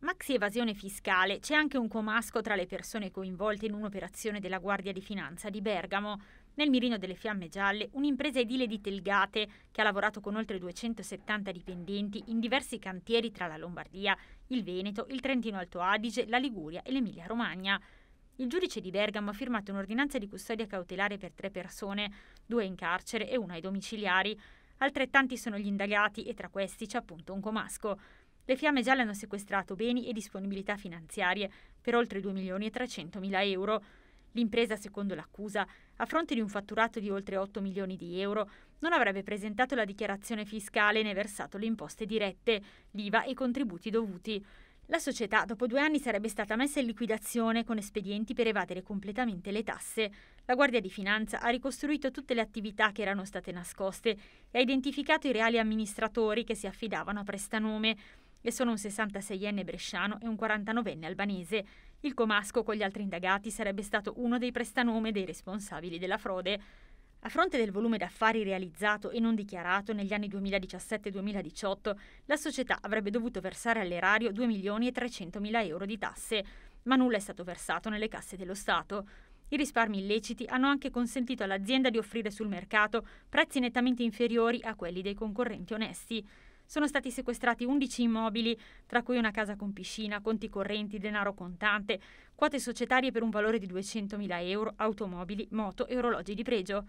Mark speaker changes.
Speaker 1: Maxi evasione fiscale, c'è anche un comasco tra le persone coinvolte in un'operazione della Guardia di Finanza di Bergamo. Nel mirino delle fiamme gialle, un'impresa edile di Telgate, che ha lavorato con oltre 270 dipendenti in diversi cantieri tra la Lombardia, il Veneto, il Trentino Alto Adige, la Liguria e l'Emilia Romagna. Il giudice di Bergamo ha firmato un'ordinanza di custodia cautelare per tre persone, due in carcere e una ai domiciliari. Altrettanti sono gli indagati e tra questi c'è appunto un comasco le fiamme gialle hanno sequestrato beni e disponibilità finanziarie per oltre 2 milioni e 300 mila euro. L'impresa, secondo l'accusa, a fronte di un fatturato di oltre 8 milioni di euro, non avrebbe presentato la dichiarazione fiscale né versato le imposte dirette, l'IVA e i contributi dovuti. La società dopo due anni sarebbe stata messa in liquidazione con espedienti per evadere completamente le tasse. La Guardia di Finanza ha ricostruito tutte le attività che erano state nascoste e ha identificato i reali amministratori che si affidavano a prestanome e sono un 66enne bresciano e un 49enne albanese. Il comasco con gli altri indagati sarebbe stato uno dei prestanome dei responsabili della frode. A fronte del volume d'affari realizzato e non dichiarato negli anni 2017-2018, la società avrebbe dovuto versare all'erario 2 milioni e 300 mila euro di tasse, ma nulla è stato versato nelle casse dello Stato. I risparmi illeciti hanno anche consentito all'azienda di offrire sul mercato prezzi nettamente inferiori a quelli dei concorrenti onesti sono stati sequestrati 11 immobili, tra cui una casa con piscina, conti correnti, denaro contante, quote societarie per un valore di 200.000 euro, automobili, moto e orologi di pregio.